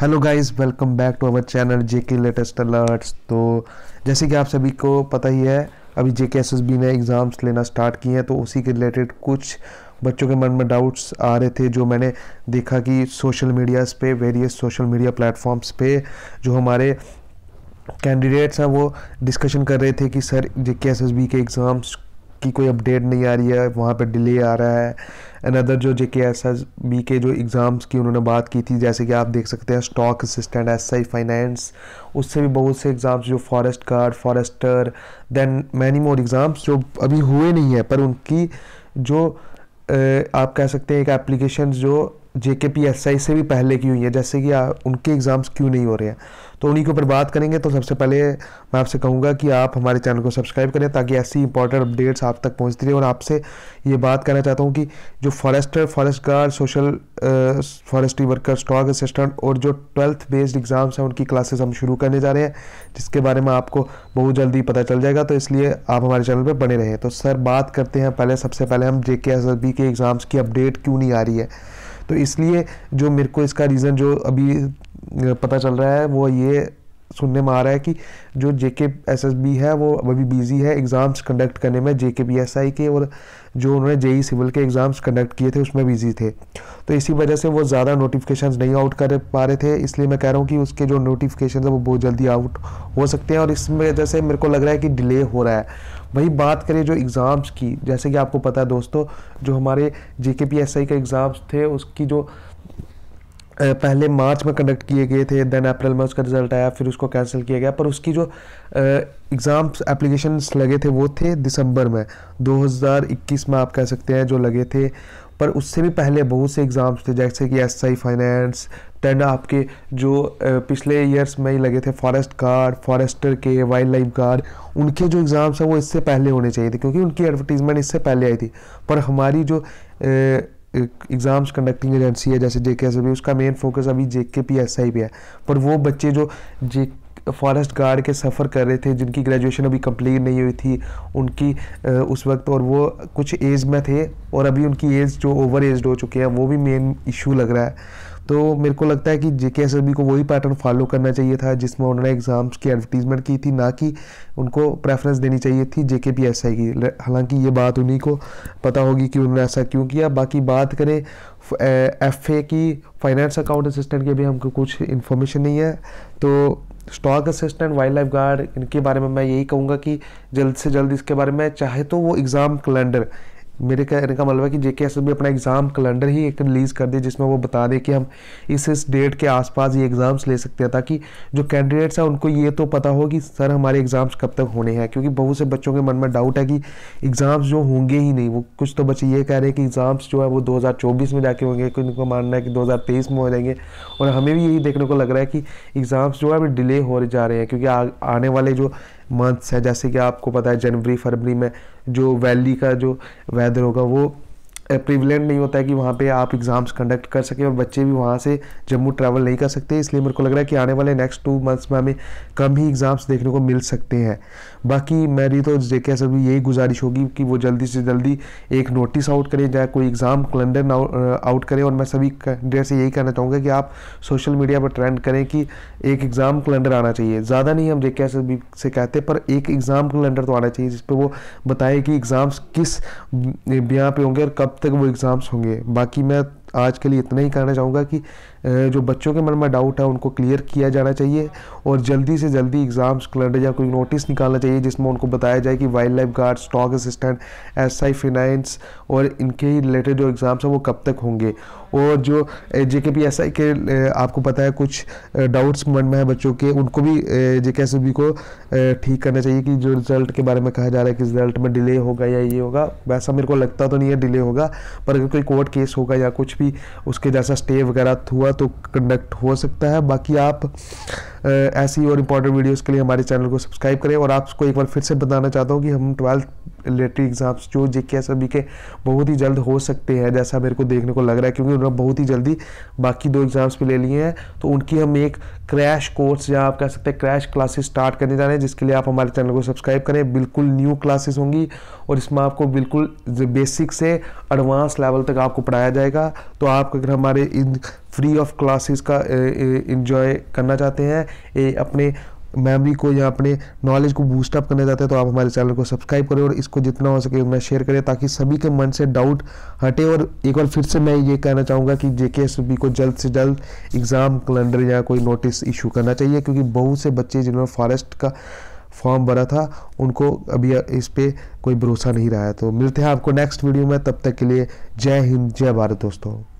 hello guys welcome back to our channel JK latest alerts तो जैसे कि आप सभी को पता ही है अभी J K S S B ने एग्ज़ाम्स लेना स्टार्ट किए हैं तो उसी के रिलेटेड कुछ बच्चों के मन में डाउट्स आ रहे थे जो मैंने देखा कि सोशल मीडियाज़ पे वेरियस सोशल मीडिया प्लेटफॉर्म्स पे जो हमारे कैंडिडेट्स हैं वो डिस्कशन कर रहे थे कि sir J K S S B के एग्ज़ाम्स की कोई अपडेट नहीं आ रही है वहाँ पर डिले आ रहा है अनदर जो जे के एस एस बी के जो एग्ज़ाम्स की उन्होंने बात की थी जैसे कि आप देख सकते हैं stock assistant S I finance उससे भी बहुत से एग्ज़ाम्स जो forest guard forester then many more exams जो अभी हुए नहीं है पर उनकी जो आप कह सकते हैं एक एप्लीकेशन जो जे पी एस आई से भी पहले की हुई है जैसे कि आ, उनके एग्ज़ाम्स क्यों नहीं हो रहे हैं तो उन्हीं के ऊपर बात करेंगे तो सबसे पहले मैं आपसे कहूँगा कि आप हमारे चैनल को सब्सक्राइब करें ताकि ऐसी इंपॉर्टेंट अपडेट्स आप तक पहुँचती रहे और आपसे ये बात करना चाहता हूँ कि जो forester forest guard social forestry worker stock assistant और जो ट्वेल्थ बेस्ड एग्ज़ाम्स हैं उनकी क्लासेस हम शुरू करने जा रहे हैं जिसके बारे में आपको बहुत जल्दी पता चल जाएगा तो इसलिए आप हमारे चैनल पर बने रहें तो सर बात करते हैं पहले सबसे पहले हम जे एस एस बी के एग्ज़ाम्स की अपडेट क्यों नहीं आ रही है तो इसलिए जो मेरे को इसका रीज़न जो अभी पता चल रहा है वो ये सुनने में आ रहा है कि जो जे के एस एस बी है वो अभी बिजी है एग्ज़ाम्स कंडक्ट करने में जे के पी एस आई के और जो उन्होंने जेई सिविल e के एग्ज़ाम्स कंडक्ट किए थे उसमें बिजी थे तो इसी वजह से वो ज़्यादा नोटिफिकेशंस नहीं आउट कर पा रहे थे इसलिए मैं कह रहा हूँ कि उसके जो नोटिफिकेशन है वो बहुत जल्दी आउट हो सकते हैं और इस वजह से मेरे को लग रहा है कि डिले हो रहा है वही बात करें जो एग्ज़ाम्स की जैसे कि आपको पता है दोस्तों जो हमारे जे के पी एस आई के एग्ज़ाम्स थे उसकी जो पहले मार्च में कंडक्ट किए गए थे देन अप्रैल में उसका रिज़ल्ट आया फिर उसको कैंसिल किया गया पर उसकी जो एग्ज़ाम्स एप्लीकेशन लगे थे वो थे दिसंबर में 2021 में आप कह सकते हैं जो लगे थे पर उससे भी पहले बहुत से एग्ज़ाम्स थे जैसे कि एस आई फाइनेंस दैन आपके जो पिछले ईयर्स में ही लगे थे फॉरेस्ट गार्ड फॉरेस्टर के वाइल्ड लाइफ गार्ड उनके जो एग्ज़ाम्स हैं वो इससे पहले होने चाहिए थे क्योंकि उनकी एडवर्टीज़मेंट इससे पहले आई थी पर हमारी जो एग्ज़ाम्स कंडक्टिंग एजेंसी है जैसे जे के उसका मेन फोकस अभी जे के पी एस आई पे है पर वो बच्चे जो जे फॉरेस्ट गार्ड के सफ़र कर रहे थे जिनकी ग्रेजुएशन अभी कंप्लीट नहीं हुई थी उनकी उस वक्त और वो कुछ एज में थे और अभी उनकी एज जो ओवर एज हो चुके हैं वो भी मेन इशू लग रहा है तो मेरे को लगता है कि जे के को वही पैटर्न फॉलो करना चाहिए था जिसमें उन्होंने एग्ज़ाम्स की एडवर्टीजमेंट की थी ना कि उनको प्रेफरेंस देनी चाहिए थी जे के पी एस आई की हालांकि ये बात उन्हीं को पता होगी कि उन्होंने ऐसा क्यों किया बाकी बात करें एफ ए की फाइनेंस अकाउंट असिस्टेंट के भी हमको कुछ इन्फॉर्मेशन नहीं है तो stock assistant wildlife guard इनके बारे में मैं यही कहूँगा कि जल्द से जल्द इसके बारे में चाहे तो वो एग्ज़ाम कैलेंडर मेरे कहने का मतलब है कि जे के भी अपना एग्ज़ाम कैलेंडर ही एक रिलीज़ कर दे जिसमें वो बता दे कि हम इस इस डेट के आसपास ये एग्ज़ाम्स ले सकते हैं ताकि जो कैंडिडेट्स हैं उनको ये तो पता हो कि सर हमारे एग्ज़ाम्स कब तक होने हैं क्योंकि बहुत से बच्चों के मन में डाउट है कि एग्ज़ाम्स जो होंगे ही नहीं वो कुछ तो बच्चे ये कह रहे हैं कि एग्ज़ाम्स जो है वो दो में जाके होंगे कुछ उनको मानना है कि दो में हो जाएंगे और हमें भी यही देखने को लग रहा है कि एग्ज़ाम्स जो है अभी डिले हो जा रहे हैं क्योंकि आने वाले जो मंथ्स हैं जैसे कि आपको पता है जनवरी फरवरी में जो वैली का जो वेदर होगा वो प्रिविलेंट नहीं होता है कि वहाँ पे आप एग्ज़ाम्स कंडक्ट कर सकें और बच्चे भी वहाँ से जम्मू ट्रैवल नहीं कर सकते इसलिए मेरे को लग रहा है कि आने वाले नेक्स्ट टू मंथ्स में हमें कम ही एग्ज़ाम्स देखने को मिल सकते हैं बाकी मेरी तो जेके के भी यही गुजारिश होगी कि वो जल्दी से जल्दी एक नोटिस आउट करें या कोई एग्ज़ाम कैलेंडर आउट करें और मैं सभी कैंडिडेट से यही कहना चाहूँगा कि आप सोशल मीडिया पर ट्रेंड करें कि एक एग्ज़ाम कैलेंडर आना चाहिए ज़्यादा नहीं हम जेके से कहते पर एक एग्ज़ाम कैलेंडर तो आना चाहिए जिस पर वो बताए कि एग्ज़ाम्स किस ब्याह पे होंगे और कब तक वो एग्ज़ाम्स होंगे बाकी मैं आज के लिए इतना ही कहना चाहूँगा कि जो बच्चों के मन में डाउट है उनको क्लियर किया जाना चाहिए और जल्दी से जल्दी एग्ज़ाम्स कैलेंडर या कोई नोटिस निकालना चाहिए जिसमें उनको बताया जाए कि wildlife guard stock assistant S I finance और इनके ही रिलेटेड जो एग्ज़ाम्स हैं वो कब तक होंगे और जो जे के के आपको पता है कुछ डाउट्स मन में है बच्चों के उनको भी जे के को ठीक करना चाहिए कि जो रिजल्ट के बारे में कहा जा रहा है कि रिजल्ट में डिले होगा या ये होगा वैसा मेरे को लगता तो नहीं है डिले होगा पर अगर कोई कोर्ट केस होगा या कुछ भी उसके जैसा स्टे वगैरह हुआ तो कंडक्ट हो सकता है बाकी आप ऐसी और इंपॉर्टेंट वीडियोज़ के लिए हमारे चैनल को सब्सक्राइब करें और आपको एक बार फिर से बताना चाहता हूँ कि हम ट्वेल्थ रिलेटेड एग्ज़ाम्स जो जे के सभी के बहुत ही जल्द हो सकते हैं जैसा मेरे को देखने को लग रहा है क्योंकि उन्होंने बहुत ही जल्दी बाकी दो एग्ज़ाम्स भी ले लिए हैं तो उनकी हम एक क्रैश कोर्स या आप कह सकते हैं क्रैश क्लासेस स्टार्ट करने जा रहे हैं जिसके लिए आप हमारे चैनल को सब्सक्राइब करें बिल्कुल न्यू क्लासेस होंगी और इसमें आपको बिल्कुल बेसिक से एडवांस लेवल तक आपको पढ़ाया जाएगा तो आप अगर हमारे इन फ्री ऑफ क्लासेस का इन्जॉय करना चाहते हैं ए, अपने मेमोरी को या अपने नॉलेज को बूस्टअप करने जाते हैं तो आप हमारे चैनल को सब्सक्राइब करें और इसको जितना हो सके उतना शेयर करें ताकि सभी के मन से डाउट हटे और एक बार फिर से मैं ये कहना चाहूँगा कि जेके को जल्द से जल्द एग्ज़ाम कैलेंडर या कोई नोटिस इशू करना चाहिए क्योंकि बहुत से बच्चे जिन्होंने फॉरेस्ट का फॉर्म भरा था उनको अभी इस पर कोई भरोसा नहीं रहा है तो मिलते हैं आपको नेक्स्ट वीडियो में तब तक के लिए जय हिंद जय भारत दोस्तों